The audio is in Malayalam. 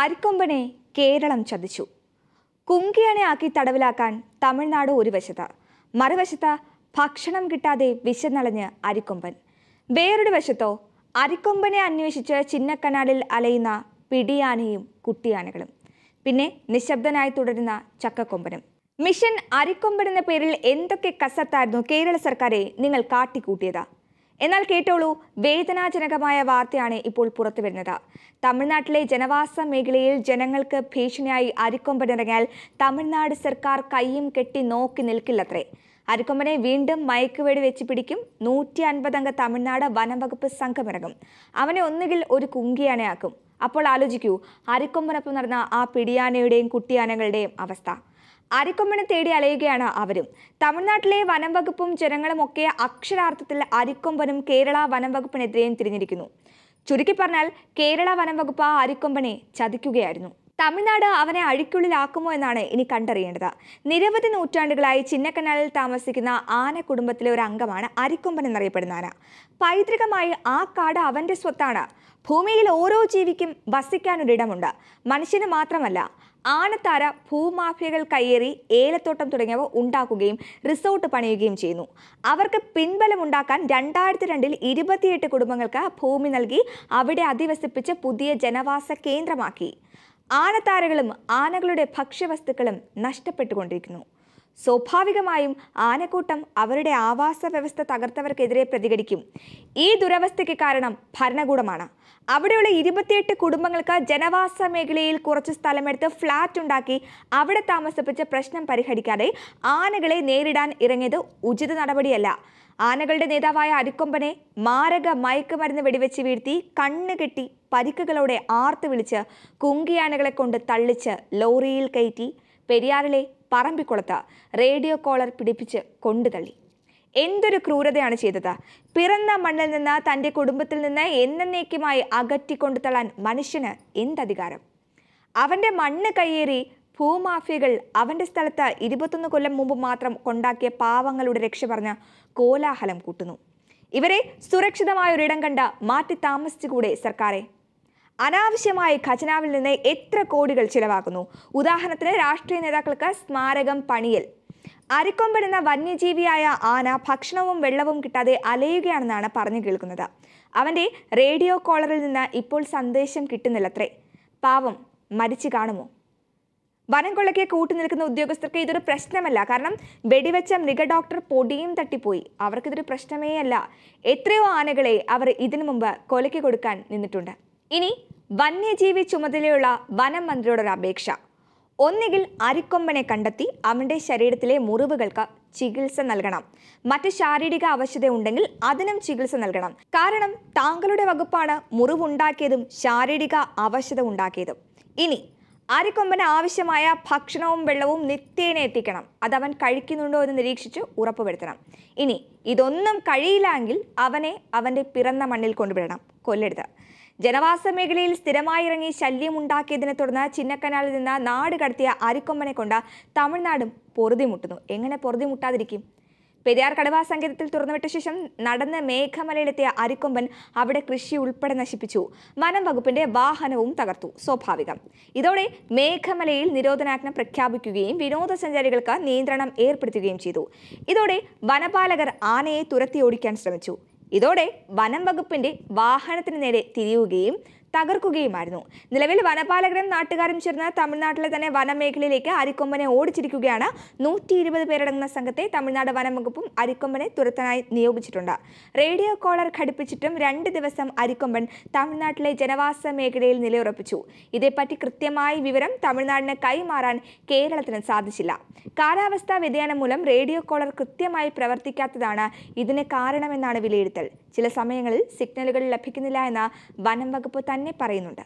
അരിക്കൊമ്പനെ കേരളം ചതിച്ചു കുങ്കിയണെ ആക്കി തടവിലാക്കാൻ തമിഴ്നാട് ഒരു വശത്ത് മറുവശത്ത് ഭക്ഷണം കിട്ടാതെ വിശന്നളഞ്ഞ് അരിക്കൊമ്പൻ വേറൊരു വശത്തോ അരിക്കൊമ്പനെ അന്വേഷിച്ച് ചിന്നക്കനാലിൽ അലയുന്ന പിടിയാനയും കുട്ടിയാനകളും പിന്നെ നിശബ്ദനായി തുടരുന്ന ചക്കക്കൊമ്പനും മിഷൻ അരിക്കൊമ്പൻ എന്ന പേരിൽ എന്തൊക്കെ കസത്തായിരുന്നു കേരള സർക്കാരെ നിങ്ങൾ കാട്ടിക്കൂട്ടിയതാണ് എന്നാൽ കേട്ടോളൂ വേദനാജനകമായ വാർത്തയാണ് ഇപ്പോൾ പുറത്തു വരുന്നത് തമിഴ്നാട്ടിലെ ജനവാസ മേഖലയിൽ ജനങ്ങൾക്ക് ഭീഷണിയായി അരിക്കൊമ്പനിറങ്ങിയാൽ തമിഴ്നാട് സർക്കാർ കൈയും കെട്ടി നോക്കി നിൽക്കില്ലത്രേ അരിക്കൊമ്പനെ വീണ്ടും മയക്കുവേടി വെച്ച് പിടിക്കും നൂറ്റി അൻപതംഗ തമിഴ്നാട് വനംവകുപ്പ് സംഘമിറങ്ങും അവനെ ഒന്നുകിൽ ഒരു കുങ്കിയാനയാക്കും അപ്പോൾ ആലോചിക്കൂ അരിക്കൊമ്പനൊപ്പം നടന്ന ആ പിടിയാനയുടെയും കുട്ടിയാനകളുടെയും അവസ്ഥ അരിക്കൊമ്പനെ തേടി അലയുകയാണ് അവരും തമിഴ്നാട്ടിലെ വനം വകുപ്പും ജനങ്ങളുമൊക്കെ അക്ഷരാർത്ഥത്തിൽ അരിക്കൊമ്പനും കേരള വനം വകുപ്പിനെതിരെയും തിരിഞ്ഞിരിക്കുന്നു ചുരുക്കി പറഞ്ഞാൽ കേരള വനം വകുപ്പ് അരിക്കൊമ്പനെ ചതിക്കുകയായിരുന്നു തമിഴ്നാട് അവനെ അഴിക്കുള്ളിലാക്കുമോ എന്നാണ് ഇനി കണ്ടറിയേണ്ടത് നിരവധി നൂറ്റാണ്ടുകളായി ചിന്നക്കനാലിൽ താമസിക്കുന്ന ആന കുടുംബത്തിലെ ഒരു അംഗമാണ് അരിക്കൊമ്പൻ എന്നറിയപ്പെടുന്ന ആന പൈതൃകമായി ആ കാട് അവൻ്റെ സ്വത്താണ് ഭൂമിയിൽ ഓരോ ജീവിക്കും വസിക്കാനൊരിടമുണ്ട് മനുഷ്യന് മാത്രമല്ല ആണത്താര ഭൂമാഫിയകൾ കയ്യേറി ഏലത്തോട്ടം തുടങ്ങിയവ ഉണ്ടാക്കുകയും റിസോർട്ട് പണിയുകയും ചെയ്യുന്നു അവർക്ക് പിൻബലമുണ്ടാക്കാൻ രണ്ടായിരത്തി രണ്ടിൽ ഇരുപത്തിയെട്ട് കുടുംബങ്ങൾക്ക് ഭൂമി നൽകി അവിടെ അധിവസിപ്പിച്ച് പുതിയ ജനവാസ കേന്ദ്രമാക്കി ആനത്താരകളും ആനകളുടെ ഭക്ഷ്യവസ്തുക്കളും നഷ്ടപ്പെട്ടുകൊണ്ടിരിക്കുന്നു സ്വാഭാവികമായും ആനക്കൂട്ടം അവരുടെ ആവാസ വ്യവസ്ഥ തകർത്തവർക്കെതിരെ പ്രതികരിക്കും ഈ ദുരവസ്ഥയ്ക്ക് കാരണം ഭരണകൂടമാണ് അവിടെയുള്ള ഇരുപത്തിയെട്ട് കുടുംബങ്ങൾക്ക് ജനവാസ മേഖലയിൽ കുറച്ച് സ്ഥലമെടുത്ത് ഫ്ളാറ്റ് ഉണ്ടാക്കി അവിടെ താമസിപ്പിച്ച് പ്രശ്നം പരിഹരിക്കാതെ ആനകളെ നേരിടാൻ ഇറങ്ങിയത് ഉചിത നടപടിയല്ല ആനകളുടെ നേതാവായ അരിക്കൊമ്പനെ മാരക മയക്കുമരുന്ന് വെടിവെച്ച് വീഴ്ത്തി കണ്ണുകെട്ടി പരിക്കുകളോടെ ആർത്ത് വിളിച്ച് കുങ്കിയാനകളെ കൊണ്ട് തള്ളിച്ച് ലോറിയിൽ കയറ്റി പെരിയാറിലെ പറമ്പിക്കുളത്ത് റേഡിയോ കോളർ പിടിപ്പിച്ച് കൊണ്ടുതള്ളി എന്തൊരു ക്രൂരതയാണ് ചെയ്തത് പിറന്ന മണ്ണിൽ നിന്ന് തൻ്റെ കുടുംബത്തിൽ നിന്ന് എന്നേക്കുമായി അകറ്റിക്കൊണ്ടു തള്ളാൻ മനുഷ്യന് എന്തധികാരം അവൻ്റെ മണ്ണ് കയ്യേറി ഭൂമാഫിയകൾ അവൻ്റെ സ്ഥലത്ത് ഇരുപത്തൊന്ന് കൊല്ലം മുമ്പ് മാത്രം കൊണ്ടാക്കിയ പാവങ്ങളുടെ രക്ഷ പറഞ്ഞ് കോലാഹലം കൂട്ടുന്നു ഇവരെ സുരക്ഷിതമായ ഒരിടം കണ്ട് മാറ്റി താമസിച്ചുകൂടെ സർക്കാരെ അനാവശ്യമായി ഖജനാവിൽ നിന്ന് എത്ര കോടികൾ ചിലവാക്കുന്നു ഉദാഹരണത്തിന് രാഷ്ട്രീയ നേതാക്കൾക്ക് സ്മാരകം പണിയൽ അരിക്കൊമ്പിടുന്ന വന്യജീവിയായ ആന ഭക്ഷണവും വെള്ളവും കിട്ടാതെ അലയുകയാണെന്നാണ് പറഞ്ഞു കേൾക്കുന്നത് അവൻ്റെ റേഡിയോ കോളറിൽ നിന്ന് ഇപ്പോൾ സന്ദേശം കിട്ടുന്നില്ലത്രേ പാവം മരിച്ചു കാണുമോ വനം വനംകൊള്ളയ്ക്ക് കൂട്ടുനിൽക്കുന്ന ഉദ്യോഗസ്ഥർക്ക് ഇതൊരു പ്രശ്നമല്ല കാരണം വെടിവെച്ച ഡോക്ടർ പൊടിയും തട്ടിപ്പോയി അവർക്കിതൊരു പ്രശ്നമേ അല്ല എത്രയോ ആനകളെ അവർ ഇതിനു മുമ്പ് കൊലയ്ക്ക് കൊടുക്കാൻ നിന്നിട്ടുണ്ട് ഇനി വന്യജീവി ചുമതലയുള്ള വനം മന്ത്രിയുടെ ഒരു അപേക്ഷ ഒന്നുകിൽ അരിക്കൊമ്പനെ കണ്ടെത്തി അവൻ്റെ ശരീരത്തിലെ മുറിവുകൾക്ക് ചികിത്സ നൽകണം മറ്റ് ശാരീരിക അവശത ഉണ്ടെങ്കിൽ അതിനും ചികിത്സ നൽകണം കാരണം താങ്കളുടെ വകുപ്പാണ് മുറിവുണ്ടാക്കിയതും ശാരീരിക അവശത ഉണ്ടാക്കിയതും ഇനി അരിക്കൊമ്പന് ആവശ്യമായ ഭക്ഷണവും വെള്ളവും നിത്യേന എത്തിക്കണം അത് അവൻ കഴിക്കുന്നുണ്ടോ എന്ന് നിരീക്ഷിച്ച് ഉറപ്പുവരുത്തണം ഇനി ഇതൊന്നും കഴിയില്ല അവനെ അവൻ്റെ പിറന്ന മണ്ണിൽ കൊണ്ടുവിടണം കൊല്ലെടുത്ത് ജനവാസ മേഖലയിൽ സ്ഥിരമായി ഇറങ്ങി ശല്യമുണ്ടാക്കിയതിനെ തുടർന്ന് ചിന്നക്കനാലിൽ നിന്ന് നാട് കടത്തിയ അരിക്കൊമ്പനെ കൊണ്ട് തമിഴ്നാടും പൊറുതിമുട്ടുന്നു എങ്ങനെ പൊറുതിമുട്ടാതിരിക്കും പെരിയാർ കടുവാ സങ്കേതത്തിൽ തുറന്നുവിട്ട ശേഷം നടന്ന് മേഘമലയിലെത്തിയ അരിക്കൊമ്പൻ അവിടെ കൃഷി ഉൾപ്പെടെ നശിപ്പിച്ചു വനം വകുപ്പിന്റെ വാഹനവും തകർത്തു സ്വാഭാവികം ഇതോടെ മേഘമലയിൽ നിരോധനാജ്ഞ പ്രഖ്യാപിക്കുകയും വിനോദസഞ്ചാരികൾക്ക് നിയന്ത്രണം ഏർപ്പെടുത്തുകയും ചെയ്തു ഇതോടെ വനപാലകർ ആനയെ തുരത്തി ഓടിക്കാൻ ശ്രമിച്ചു ഇതോടെ വനം വകുപ്പിന്റെ വാഹനത്തിന് നേരെ തിരിയുകയും തകർക്കുകയുമായിരുന്നു നിലവിൽ വനപാലകരും നാട്ടുകാരും ചേർന്ന് തമിഴ്നാട്ടിലെ തന്നെ വനമേഖലയിലേക്ക് അരിക്കൊമ്പനെ ഓടിച്ചിരിക്കുകയാണ് നൂറ്റി ഇരുപത് പേരടങ്ങുന്ന സംഘത്തെ തമിഴ്നാട് വനം വകുപ്പും അരിക്കൊമ്പനെ തുരത്തനായി നിയോഗിച്ചിട്ടുണ്ട് റേഡിയോ കോളർ ഘടിപ്പിച്ചിട്ടും രണ്ട് ദിവസം അരിക്കൊമ്പൻ തമിഴ്നാട്ടിലെ ജനവാസ മേഖലയിൽ നിലയുറപ്പിച്ചു ഇതേപ്പറ്റി കൃത്യമായ വിവരം തമിഴ്നാടിന് കൈമാറാൻ കേരളത്തിന് സാധിച്ചില്ല കാലാവസ്ഥാ വ്യതിയാനം മൂലം റേഡിയോ കോളർ കൃത്യമായി പ്രവർത്തിക്കാത്തതാണ് ഇതിന് കാരണമെന്നാണ് വിലയിരുത്തൽ ചില സമയങ്ങളിൽ സിഗ്നലുകൾ ലഭിക്കുന്നില്ല എന്ന് വനം വകുപ്പ് തന്നെ പറയുന്നുണ്ട്